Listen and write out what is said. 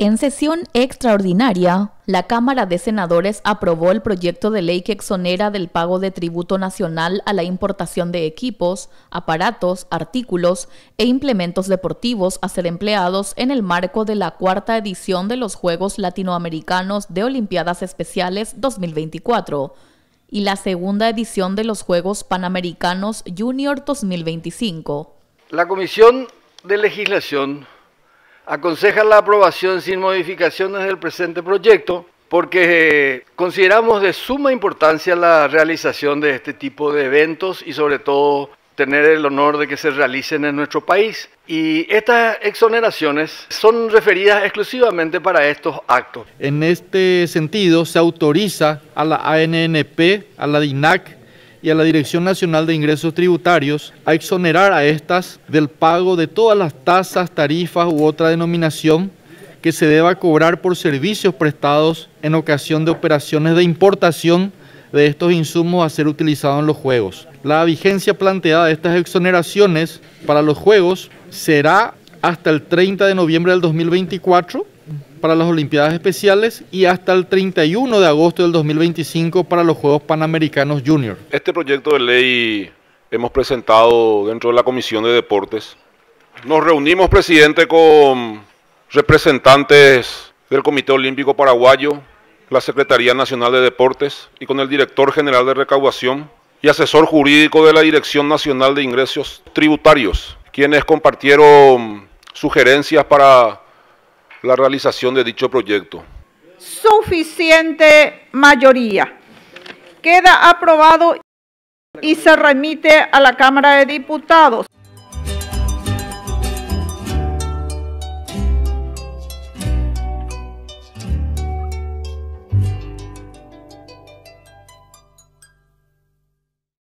En sesión extraordinaria, la Cámara de Senadores aprobó el proyecto de ley que exonera del pago de tributo nacional a la importación de equipos, aparatos, artículos e implementos deportivos a ser empleados en el marco de la cuarta edición de los Juegos Latinoamericanos de Olimpiadas Especiales 2024 y la segunda edición de los Juegos Panamericanos Junior 2025. La Comisión de Legislación aconseja la aprobación sin modificaciones del presente proyecto porque eh, consideramos de suma importancia la realización de este tipo de eventos y sobre todo tener el honor de que se realicen en nuestro país. Y estas exoneraciones son referidas exclusivamente para estos actos. En este sentido, se autoriza a la ANNP, a la DINAC, y a la Dirección Nacional de Ingresos Tributarios a exonerar a estas del pago de todas las tasas, tarifas u otra denominación que se deba cobrar por servicios prestados en ocasión de operaciones de importación de estos insumos a ser utilizados en los juegos. La vigencia planteada de estas exoneraciones para los juegos será hasta el 30 de noviembre del 2024 para las Olimpiadas Especiales y hasta el 31 de agosto del 2025 para los Juegos Panamericanos Junior. Este proyecto de ley hemos presentado dentro de la Comisión de Deportes. Nos reunimos, presidente, con representantes del Comité Olímpico Paraguayo, la Secretaría Nacional de Deportes y con el director general de recaudación y asesor jurídico de la Dirección Nacional de Ingresos Tributarios, quienes compartieron sugerencias para la realización de dicho proyecto. Suficiente mayoría. Queda aprobado y se remite a la Cámara de Diputados.